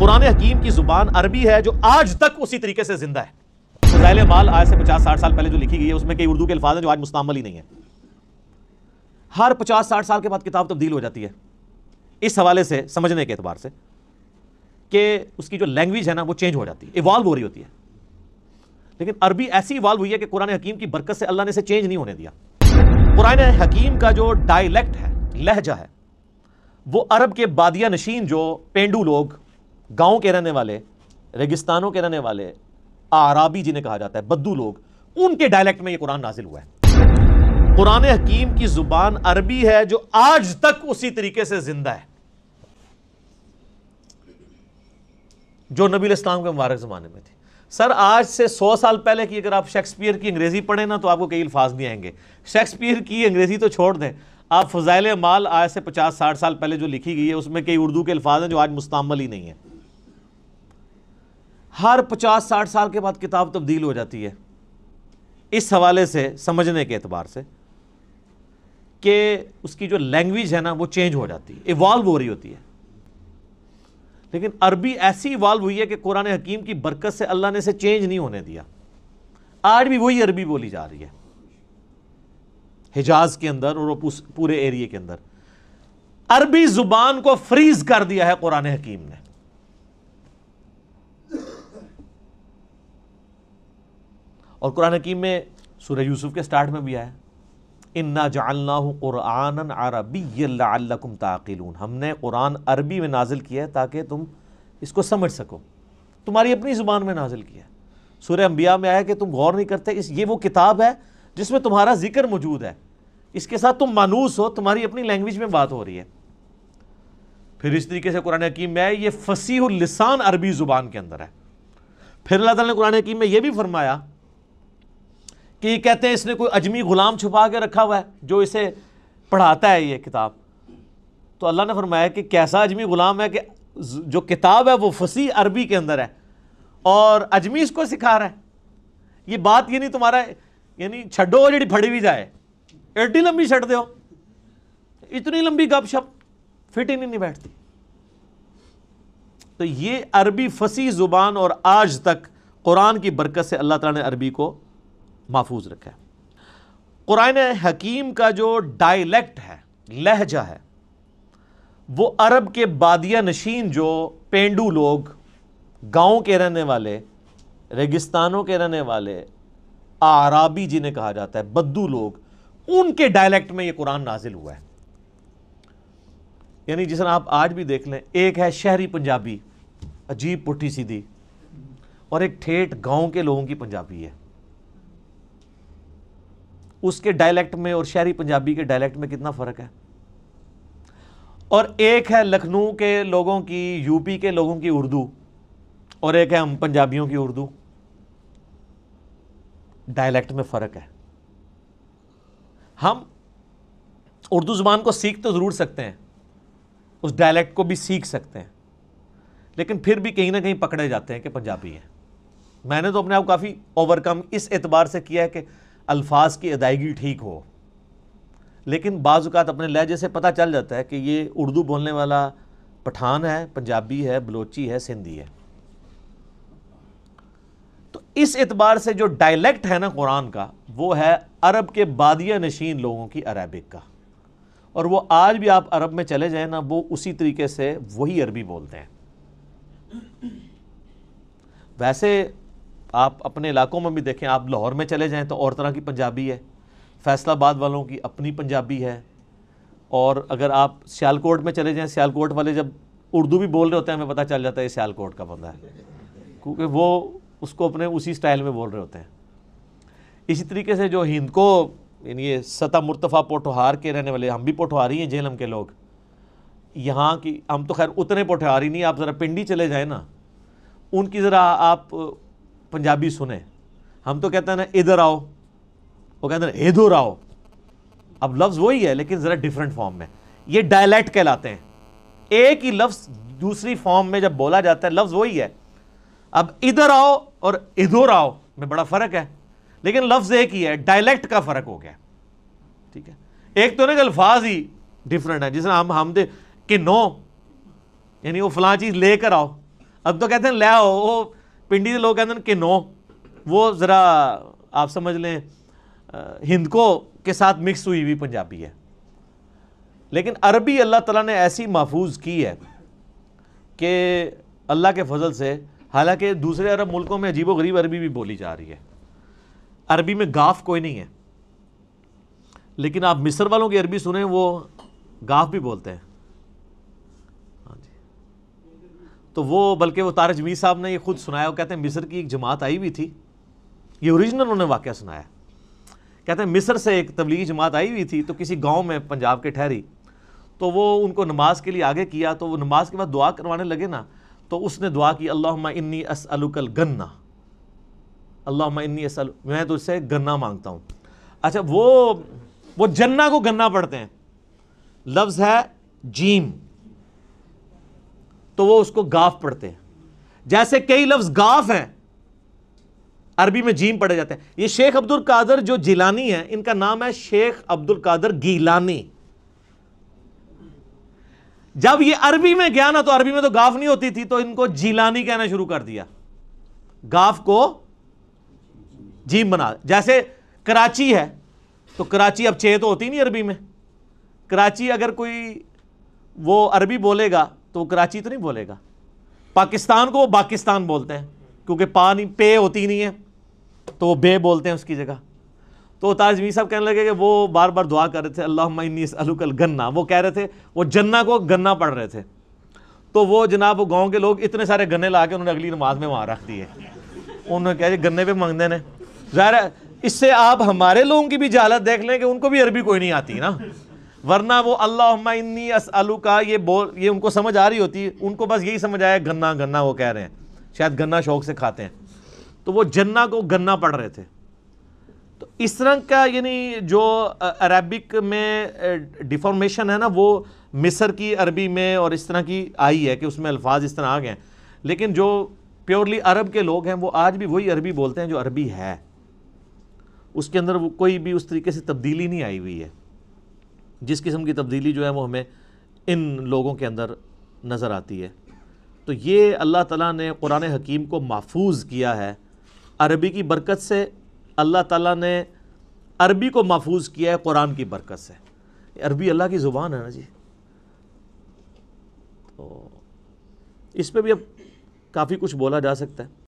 कुरान हकीम की जुबान अरबी है जो आज तक उसी तरीके से जिंदा है फजाइल माल आज से पचास साठ साल पहले जो लिखी गई है उसमें कई उर्दू के अल्फाज हैं जो आज मुस्तमल ही नहीं है हर पचास साठ साल के बाद किताब तब्दील हो जाती है इस हवाले से समझने के अतबार से कि उसकी जो लैंग्वेज है ना वो चेंज हो जाती है इवाल्व हो रही होती है लेकिन अरबी ऐसी इवाल्व हुई है कि कुरान हकीम की बरकत से अल्लाह ने इसे चेंज नहीं होने दिया कुरान हकीम का जो डायलैक्ट है लहजा है वो अरब के बादिया नशीन जो पेंडू लोग गांव के रहने वाले रेगिस्तानों के रहने वाले आराबी जिन्हें कहा जाता है बद्दू लोग उनके डायलेक्ट में ये कुरान नाजिल हुआ है कुरान हकीम की जुबान अरबी है जो आज तक उसी तरीके से जिंदा है जो नबी इस्लाम के मुबारक ज़माने में थी सर आज से 100 साल पहले की अगर आप शेक्सपियर की अंग्रेज़ी पढ़ें ना तो आपको कई अल्फाज नहीं आएंगे शेक्सपियर की अंग्रेज़ी तो छोड़ दें आप फजाइल माल आज से 50-60 साल पहले जो लिखी गई है उसमें कई उर्दू के अल्फाज हैं जो आज मुस्तमल ही नहीं है हर 50-60 साल के बाद किताब तब्दील हो जाती है इस हवाले से समझने के अतबार से कि उसकी जो लैंग्वेज है ना वो चेंज हो जाती है इवॉल्व हो रही होती है लेकिन अरबी ऐसी इवॉल्व हुई है कि कुरान हकीम की बरकत से अल्लाह ने इसे चेंज नहीं होने दिया आज भी वही अरबी बोली जा रही है हिजाज के अंदर और पूरे एरिए के अंदर अरबी जुबान को फ्रीज कर दिया है कुरान हकीम ने और कुरान हकीम में सूर्य यूसुफ के स्टार्ट में भी आया इन्ना जालना क़ुरान अरबी ताकिलून हमने कुरान अरबी में नाजिल किया है ताकि तुम इसको समझ सको तुम्हारी अपनी ज़ुबान में नाजिल किया है सूर्य अम्बिया में आया कि तुम गौर नहीं करते इस ये वो किताब है जिसमें तुम्हारा जिक्र मौजूद है इसके साथ तुम मानूस हो तुम्हारी अपनी लैंग्वेज में बात हो रही है फिर इस तरीके से कुरान हकीम में ये फसीह लिसान अरबी ज़ुबान के अंदर है फिर अल्लाह ताला ने कुरान हकीम में यह भी फरमाया कि कहते हैं इसने कोई अजमी ग़ुलाम छुपा के रखा हुआ है जो इसे पढ़ाता है ये किताब तो अल्लाह ने फरमाया कि कैसा अजमी ग़ुलाम है कि जो किताब है वो फसी अरबी के अंदर है और अजमी इसको सिखा रहा है ये बात ये नहीं तुम्हारा यानी छो जी फड़ी भी जाए एड्डी लंबी छड़ दो इतनी लंबी शप फिट ही नहीं, नहीं बैठती तो ये अरबी फसी ज़ुबान और आज तक कुरान की बरकत से अल्लाह ताला ने अरबी को महफूज रखें कुरान हकीम का जो डायलेक्ट है लहजा है वो अरब के बादिया नशीन जो पेंडू लोग गाँव के रहने वाले रेगिस्तानों के रहने वाले आराबी जिन्हें कहा जाता है बद्दू लोग उनके डायलेक्ट में ये कुरान नाजिल हुआ है यानी जिस आप आज भी देख लें एक है शहरी पंजाबी अजीब पुठी सीधी और एक ठेठ गांव के लोगों की पंजाबी है उसके डायलैक्ट में और शहरी पंजाबी के डायलैक्ट में कितना फ़र्क है और एक है लखनऊ के लोगों की यूपी के लोगों की उर्दू और एक है हम पंजाबियों की उर्दू डायलैक्ट में फ़र्क है हम उर्दू ज़ुबान को सीख तो ज़रूर सकते हैं उस डायलैक्ट को भी सीख सकते हैं लेकिन फिर भी कहीं ना कहीं पकड़े जाते हैं कि पंजाबी हैं मैंने तो अपने आप काफ़ी ओवरकम इस एतबार से किया है कि अल्फाज की अदायगी ठीक हो लेकिन बाज़ात अपने लहजे से पता चल जाता है कि ये उर्दू बोलने वाला पठान है पंजाबी है बलोची है सिंधी है तो इस एतबार से जो डायलेक्ट है ना कुरान का वो है अरब के बादिया नशीन लोगों की अरबिक का और वो आज भी आप अरब में चले जाए ना वो उसी तरीके से वही अरबी बोलते हैं वैसे आप अपने इलाकों में भी देखें आप लाहौर में चले जाएँ तो और तरह की पंजाबी है फैसलाबाद वालों की अपनी पंजाबी है और अगर आप सियालकोट में चले जाएँ सियालकोट वाले जब उर्दू भी बोल रहे होते हैं हमें पता चल जाता है ये सियालकोट का बंदा है क्योंकि वो उसको अपने उसी स्टाइल में बोल रहे होते हैं इसी तरीके से जो हिंद को यानी ये सता मुर्तफ़ा पोठोहार के रहने वाले हम भी पोठोहारी हैं झेलम के लोग यहाँ की हम तो खैर उतने पोठोहारी नहीं आप ज़रा पिंडी चले जाए ना उनकी ज़रा आप पंजाबी सुने हम तो कहते हैं ना इधर आओ वो कहते हैं इधर आओ अब लफ्ज़ वही है लेकिन ज़रा डिफरेंट फॉर्म में ये डायलैक्ट कहलाते हैं एक ही लफ्ज़ दूसरी फॉर्म में जब बोला जाता है लफ्ज़ वही है अब इधर आओ और इधर आओ में बड़ा फ़र्क है लेकिन लफ्ज़ एक ही है डायलैक्ट का फ़र्क हो गया ठीक है एक तो ना अल्फाज ही डिफरेंट है जिसने हम हम दे कि नो यानी वो फलां चीज़ लेकर आओ अब तो कहते हैं ले आओ वो पिंडी के लोग कहते हैं कि नो वो ज़रा आप समझ लें हिंदको के साथ मिक्स हुई हुई पंजाबी है लेकिन अरबी अल्लाह ताला ने ऐसी महफूज की है कि अल्लाह के फजल से हालांकि दूसरे अरब मुल्कों में अजीब गरीब अरबी भी बोली जा रही है अरबी में गाफ कोई नहीं है लेकिन आप मिस्र वालों की अरबी सुने वो गाफ भी बोलते हैं तो वो बल्कि वो तारज मीर साहब ने ये खुद सुनाया वो कहते हैं मिस्र की एक जमात आई हुई थी ये ओरिजिनल उन्होंने वाक़ सुनाया कहते हैं मिस्र से एक तबलीगी जमात आई हुई थी तो किसी गाँव में पंजाब के ठहरी तो वो उनको नमाज के लिए आगे किया तो वो नमाज के बाद दुआ करवाने लगे ना तो उसने दुआ की अल्लाह इन्नी असअलुकल गन्ना अल्लाह इन्नी असल मैं तो उससे गन्ना मांगता हूँ अच्छा वो वो जन्ना को गन्ना पढ़ते हैं लफ्ज़ है जीम तो वो उसको गाफ पढ़ते हैं जैसे कई लफ्ज़ गाफ हैं अरबी में जीम पढ़े जाते हैं ये शेख अब्दुल कादर जो जिलानी है इनका नाम है शेख अब्दुल कादर गीलानी जब ये अरबी में गया ना तो अरबी में तो गाफ नहीं होती थी तो इनको जिलानी कहना शुरू कर दिया गाफ को जीम बना जैसे कराची है तो कराची अब छः तो होती नहीं अरबी में कराची अगर कोई वो अरबी बोलेगा तो वो कराची तो नहीं बोलेगा पाकिस्तान को वो पाकिस्तान बोलते हैं क्योंकि पानी पे होती नहीं है तो वो बे बोलते हैं उसकी जगह तो ताजमी साहब कहने लगे कि वो बार बार दुआ कर रहे थे अल्लाह इन्नीस अलूकल गन्ना वो कह रहे थे वो जन्ना को गन्ना पढ़ रहे थे तो वो जनाब वो गाँव के लोग इतने सारे गन्ने ला के उन्होंने अगली नमाज में वहाँ रख दिए उन्होंने कहा गन्ने पर मंगने ज़ाहिर इससे आप हमारे लोगों की भी जालत देख लें कि उनको भी अरबी कोई नहीं आती ना वरना वो अल्लाह इन्नी असलू का ये बोल ये उनको समझ आ रही होती है उनको बस यही समझ आया गन्ना गन्ना वो कह रहे हैं शायद गन्ना शौक से खाते हैं तो वो जन्ना को गन्ना पढ़ रहे थे तो इस तरह का यानी जो अरबिक में डिफॉर्मेशन है ना वो मिसर की अरबी में और इस तरह की आई है कि उसमें अल्फाज इस तरह आ गए लेकिन जो प्योरली अरब के लोग हैं वो आज भी वही अरबी बोलते हैं जो अरबी है उसके अंदर वो कोई भी उस तरीके से तब्दीली नहीं आई हुई है जिस किस्म की तब्दीली जो है वो हमें इन लोगों के अंदर नज़र आती है तो ये अल्लाह ताला ने कुरान हकीम को महफूज किया है अरबी की बरकत से अल्लाह ताला ने अरबी को महफूज किया है कुरान की बरकत से अरबी अल्लाह की ज़ुबान है ना जी तो इस पर भी अब काफ़ी कुछ बोला जा सकता है